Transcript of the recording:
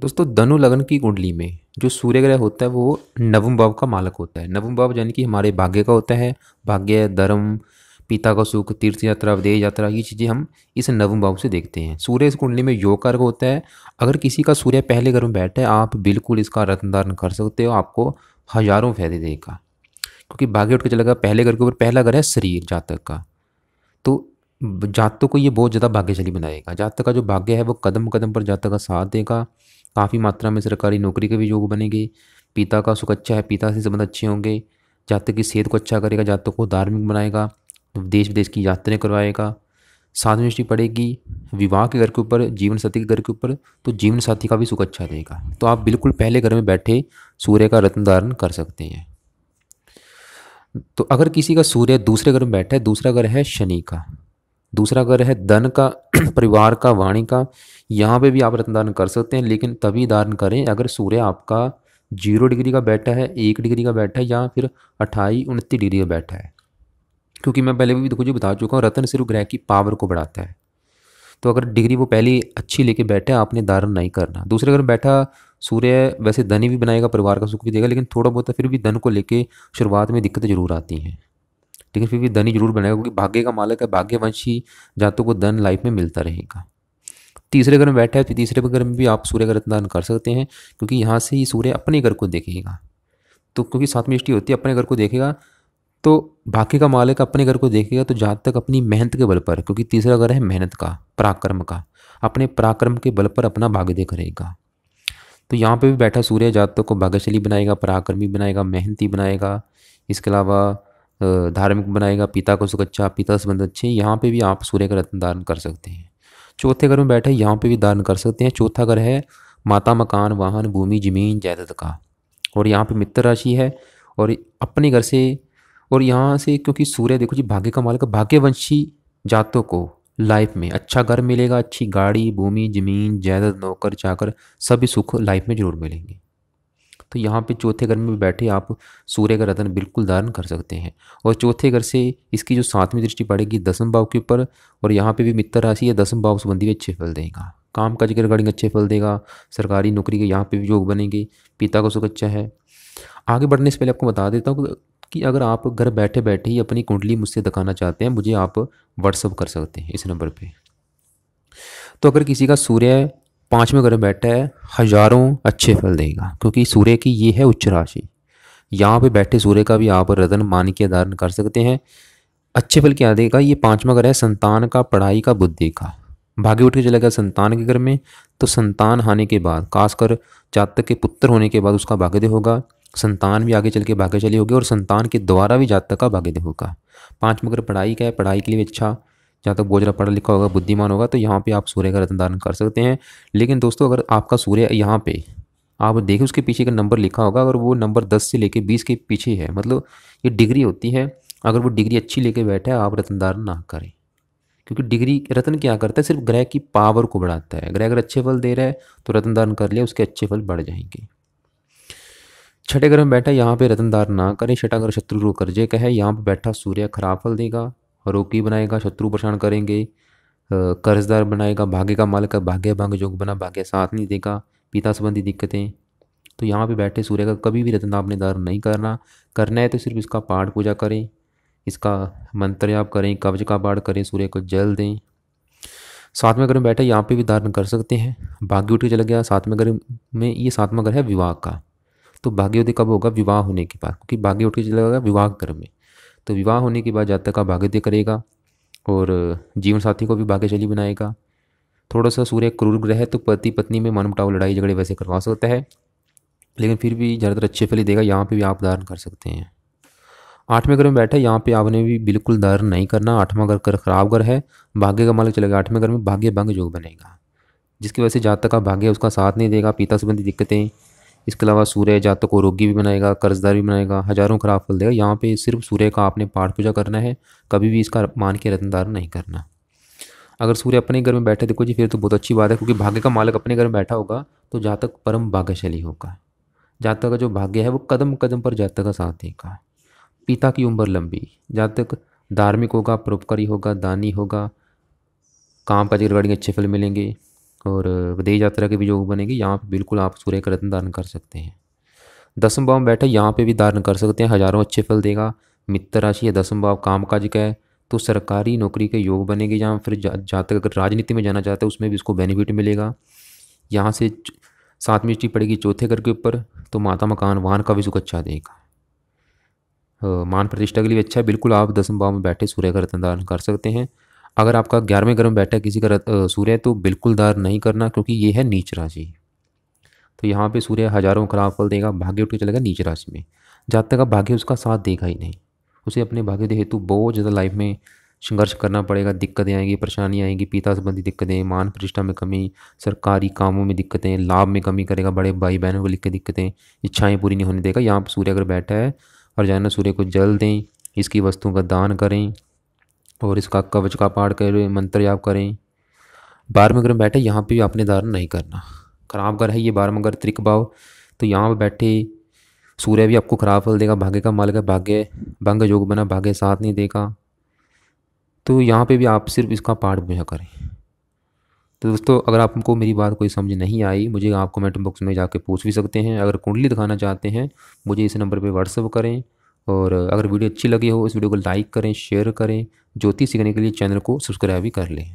दोस्तों धनु लग्न की कुंडली में जो सूर्य ग्रह होता है वो नवम भाव का मालक होता है नवम भाव यानी कि हमारे भाग्य का होता है भाग्य धर्म पिता का सुख तीर्थ यात्रा विदेश यात्रा ये चीज़ें हम इस नवम भाव से देखते हैं सूर्य इस कुंडली में योग कर्क होता है अगर किसी का सूर्य पहले घर में बैठे आप बिल्कुल इसका रत्न धारण कर सकते हो आपको हजारों फायदे देगा क्योंकि भाग्य उठ के चलेगा पहले घर के ऊपर पहला घर है शरीर जातक का तो जातक को ये बहुत ज़्यादा भाग्यशाली बनाएगा जातक का जो भाग्य है वो कदम कदम पर जातक का साथ देगा काफ़ी मात्रा में सरकारी नौकरी के भी योग बनेंगे पिता का सुख अच्छा है पिता से संबंध अच्छे होंगे जातक की सेहत को अच्छा करेगा जातक को धार्मिक बनाएगा देश विदेश की यात्राएं करवाएगा साधन दृष्टि पड़ेगी विवाह के घर के ऊपर जीवन साथी के घर के ऊपर तो जीवन साथी का भी सुख अच्छा रहेगा तो आप बिल्कुल पहले घर में बैठे सूर्य का रत्न धारण कर सकते हैं तो अगर किसी का सूर्य दूसरे घर में बैठा है दूसरा घर है शनि का दूसरा ग्रह है धन का परिवार का वाणी का यहाँ पे भी आप रत्न दान कर सकते हैं लेकिन तभी दान करें अगर सूर्य आपका जीरो डिग्री का बैठा है एक डिग्री का बैठा है या फिर अट्ठाईस उनतीस डिग्री का बैठा है क्योंकि मैं पहले भी देखो जी बता चुका हूँ रतन सिर्फ ग्रह की पावर को बढ़ाता है तो अगर डिग्री वो पहली अच्छी लेके बैठे आपने धारण नहीं करना दूसरे अगर बैठा सूर्य वैसे धनी भी बनाएगा परिवार का सुख भी देगा लेकिन थोड़ा बहुत फिर भी धन को लेके शुरुआत में दिक्कतें जरूर आती हैं लेकिन फिर भी धन ही जरूर बनाएगा क्योंकि भाग्य का मालक है भाग्यवंशी जातों को धन लाइफ में मिलता रहेगा तीसरे घर में बैठा है तो तीसरे घर में भी आप सूर्य का रत्नदान कर सकते हैं क्योंकि यहाँ से ही सूर्य अपने घर को देखेगा तो क्योंकि सातवीं दृष्टि होती है अपने घर को देखेगा तो भाग्य का मालिक अपने घर को देखेगा तो जहाँ तक अपनी मेहनत के बल पर क्योंकि तीसरा घर है मेहनत का पराक्रम का अपने पराक्रम के बल पर अपना भाग्य करेगा तो यहाँ पे भी बैठा सूर्य जातक को भाग्यशैली बनाएगा पराक्रमी बनाएगा मेहनती बनाएगा इसके अलावा धार्मिक बनाएगा पिता का सुख अच्छा पिता संबंध अच्छे यहाँ पे भी आप सूर्य का रत्न दान कर सकते हैं चौथे घर में बैठे यहाँ पे भी दान कर सकते हैं चौथा घर है माता मकान वाहन भूमि जमीन जायदाद का और यहाँ पे मित्र राशि है और अपने घर से और यहाँ से क्योंकि सूर्य देखो जी भाग्य का मालिक भाग्यवंशी जातों को लाइफ में अच्छा घर मिलेगा अच्छी गाड़ी भूमि जमीन जायदाद नौकर चाकर सभी सुख लाइफ में जरूर मिलेंगे तो यहाँ पे चौथे घर में बैठे आप सूर्य का रतन बिल्कुल धारण कर सकते हैं और चौथे घर से इसकी जो सातवीं दृष्टि पड़ेगी दसम भाव के ऊपर और यहाँ पे भी मित्र राशि या दसम भाव संबंधी भी अच्छे फल देगा काम काज के रिगार्डिंग अच्छे फल देगा सरकारी नौकरी के यहाँ पे भी योग बनेंगे पिता का सुख अच्छा है आगे बढ़ने से पहले आपको बता देता हूँ कि अगर आप घर बैठे बैठे ही अपनी कुंडली मुझसे दिखाना चाहते हैं मुझे आप व्हाट्सअप कर सकते हैं इस नंबर पर तो अगर किसी का सूर्य पाँचवें घर बैठा है हजारों अच्छे फल देगा क्योंकि सूर्य की ये है उच्च राशि यहाँ पे बैठे सूर्य का भी आप रतन मान के धारण कर सकते हैं अच्छे फल क्या देगा ये पाँचवा घर है संतान का पढ़ाई का बुद्धि का भाग्य उठ के चला गया संतान के घर में तो संतान आने के बाद खासकर जातक के पुत्र होने के बाद उसका भाग्य होगा संतान भी आगे चल के भाग्यशाली होगी और संतान के द्वारा भी जातक का भाग्य होगा पाँचवा ग्रह पढ़ाई का है पढ़ाई के लिए अच्छा जहाँ तक गोजरा पढ़ा लिखा होगा बुद्धिमान होगा तो यहाँ पे आप सूर्य का रत्न धारण कर सकते हैं लेकिन दोस्तों अगर आपका सूर्य यहाँ पे आप देखें उसके पीछे का नंबर लिखा होगा अगर वो नंबर दस से लेके बीस के पीछे है मतलब ये डिग्री होती है अगर वो डिग्री अच्छी लेके बैठा है आप रत्न धारण ना करें क्योंकि डिग्री रत्न क्या करता है सिर्फ ग्रह की पावर को बढ़ाता है ग्रह अगर अच्छे फल दे रहा है तो रत्न धारण कर लिया उसके अच्छे फल बढ़ जाएंगे छठे ग्रह में बैठा यहाँ पे रतनदार ना करें छठा ग्रह शत्रु ग्रह कर्जे का है यहाँ पे बैठा सूर्य खराब फल देगा रोकी बनाएगा शत्रु परेशान करेंगे कर्जदार बनाएगा भाग्य का मालिक भाग्य भाग्य जोग बना भाग्य साथ नहीं देगा पिता संबंधी दिक्कतें तो यहाँ पे बैठे सूर्य का कभी भी रत्न आपने दार नहीं करना करना है तो सिर्फ इसका पाठ पूजा करें इसका मंत्र आप करें कब्ज का पाठ करें सूर्य को जल दें साथ में अगर बैठे यहाँ पे भी धारण कर सकते हैं भाग्य उठ के चला गया सातवें ग्रह में ये सातवां ग्रह है विवाह का तो भाग्योदय कब होगा विवाह होने के बाद क्योंकि भाग्य उठ के चला गया विवाह ग्रह में तो विवाह होने के बाद जातक का भाग्य करेगा और जीवन साथी को भी भाग्यशाली बनाएगा थोड़ा सा सूर्य क्रूर ग्रह है तो पति पत्नी में मनमुटाव लड़ाई झगड़े वैसे करवा सकता है लेकिन फिर भी ज़्यादातर अच्छे फल देगा यहाँ पे भी आप धारण कर सकते हैं आठवें घर में बैठे यहाँ पे आपने भी बिल्कुल धारण नहीं करना आठवां घर कर खराब घर है भाग्य का मालिक चलेगा आठवें घर में भाग्य भाग्य योग बनेगा जिसकी वजह से जातक का भाग्य उसका साथ नहीं देगा पिता संबंधी दिक्कतें इसके अलावा सूर्य जातक को रोगी भी बनाएगा कर्जदार भी बनाएगा हज़ारों खराब फल देगा यहाँ पे सिर्फ सूर्य का आपने पाठ पूजा करना है कभी भी इसका मान के रतनदार नहीं करना अगर सूर्य अपने घर में बैठे देखो जी फिर तो बहुत अच्छी बात है क्योंकि भाग्य का मालक अपने घर में बैठा होगा तो जातक परम भाग्यशाली होगा जातक का जो भाग्य है वो कदम कदम पर जातक का साथ देगा पिता की उम्र लंबी जातक धार्मिक होगा परोपकारी होगा दानी होगा काम काज की रिगार्डिंग अच्छे फल मिलेंगे और विदेश यात्रा के भी योग बनेगी यहाँ पर बिल्कुल आप सूर्य का रत्न धारण कर सकते हैं दसम भाव में बैठा यहाँ पे भी धारण कर सकते हैं हजारों अच्छे फल देगा मित्र राशि है दसम भाव कामकाज का है तो सरकारी नौकरी के योग बनेंगे या फिर जातक अगर राजनीति में जाना चाहते हैं उसमें भी उसको बेनिफिट मिलेगा यहाँ से सातवीं चिट्ठी पड़ेगी चौथे घर के ऊपर तो माता मकान वाहन का भी सुख अच्छा देगा मान प्रतिष्ठा के लिए अच्छा है बिल्कुल आप दसम भाव में बैठे सूर्य का रत्न धारण कर सकते हैं अगर आपका ग्यारहवें ग्रह में बैठा है किसी का सूर्य तो बिल्कुल दार नहीं करना क्योंकि ये है नीच राशि तो यहाँ पे सूर्य हजारों खराब फल देगा भाग्य उठ के चलेगा नीच राशि में जहाँ तक आप भाग्य उसका साथ देगा ही नहीं उसे अपने भाग्य के हेतु बहुत ज़्यादा लाइफ में संघर्ष करना पड़ेगा दिक्कतें आएंगी परेशानियाँ आएंगी पिता संबंधी दिक्कतें मान प्रतिष्ठा में कमी सरकारी कामों में दिक्कतें लाभ में कमी करेगा बड़े भाई बहनों को लिख के दिक्कतें इच्छाएँ पूरी नहीं होने देगा यहाँ पर सूर्य अगर बैठा है और जाना सूर्य को जल दें इसकी वस्तुओं का दान करें और इसका कवच का पाठ कर मंत्र याद करें बारहवें घर में बैठे यहाँ पे आपने धारण नहीं करना खराब कर है ये बारहवें घर त्रिक भाव तो यहाँ पर बैठे सूर्य भी आपको खराब फल देगा भाग्य का मालिक है भाग्य भंग योग बना भाग्य साथ नहीं देगा तो यहाँ पे भी आप सिर्फ इसका पाठ पूजा करें तो दोस्तों अगर आपको मेरी बात कोई समझ नहीं आई मुझे आप कमेंट बॉक्स में जाके पूछ भी सकते हैं अगर कुंडली दिखाना चाहते हैं मुझे इस नंबर पे व्हाट्सअप करें और अगर वीडियो अच्छी लगी हो इस वीडियो को लाइक करें शेयर करें ज्योतिष सीखने के लिए चैनल को सब्सक्राइब भी कर लें